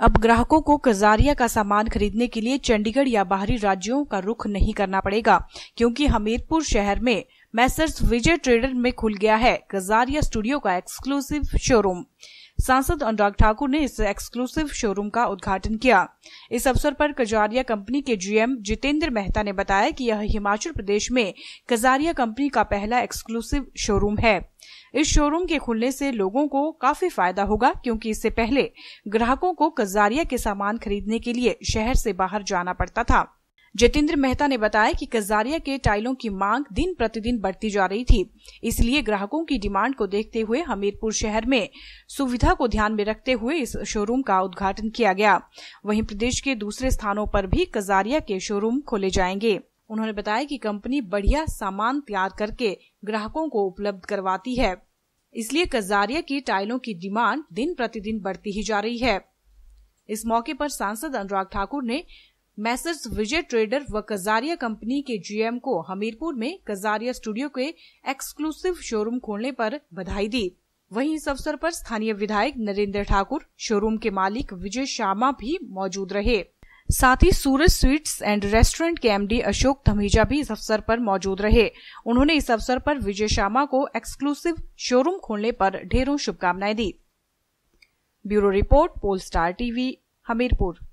अब ग्राहकों को कजारिया का सामान खरीदने के लिए चंडीगढ़ या बाहरी राज्यों का रुख नहीं करना पड़ेगा क्योंकि हमीरपुर शहर में मैसर्स विजय ट्रेडर में खुल गया है कजारिया स्टूडियो का एक्सक्लूसिव शोरूम सांसद अनुराग ठाकुर ने इस एक्सक्लूसिव शोरूम का उद्घाटन किया इस अवसर पर कजारिया कंपनी के जीएम जितेंद्र मेहता ने बताया कि यह हिमाचल प्रदेश में कजारिया कंपनी का पहला एक्सक्लूसिव शोरूम है इस शोरूम के खुलने से लोगों को काफी फायदा होगा क्योंकि इससे पहले ग्राहकों को कजारिया के सामान खरीदने के लिए शहर से बाहर जाना पड़ता था जितेंद्र मेहता ने बताया कि कजारिया के टाइलों की मांग दिन प्रतिदिन बढ़ती जा रही थी इसलिए ग्राहकों की डिमांड को देखते हुए हमीरपुर शहर में सुविधा को ध्यान में रखते हुए इस शोरूम का उद्घाटन किया गया वहीं प्रदेश के दूसरे स्थानों पर भी कजारिया के शोरूम खोले जाएंगे उन्होंने बताया कि कंपनी बढ़िया सामान तैयार करके ग्राहकों को उपलब्ध करवाती है इसलिए कजारिया की टाइलों की डिमांड दिन प्रतिदिन बढ़ती ही जा रही है इस मौके पर सांसद अनुराग ठाकुर ने मैसर्स विजय ट्रेडर व कजारिया कंपनी के जीएम को हमीरपुर में कजारिया स्टूडियो के एक्सक्लूसिव शोरूम खोलने पर बधाई दी वहीं इस अवसर पर स्थानीय विधायक नरेंद्र ठाकुर शोरूम के मालिक विजय शर्मा भी मौजूद रहे साथ ही सूरज स्वीट्स एंड रेस्टोरेंट के एमडी अशोक धमीजा भी इस अवसर पर मौजूद रहे उन्होंने इस अवसर पर विजय शर्मा को एक्सक्लूसिव शोरूम खोलने पर ढेरों शुभकामनाएं दी bureau report pole star TV Hamirpur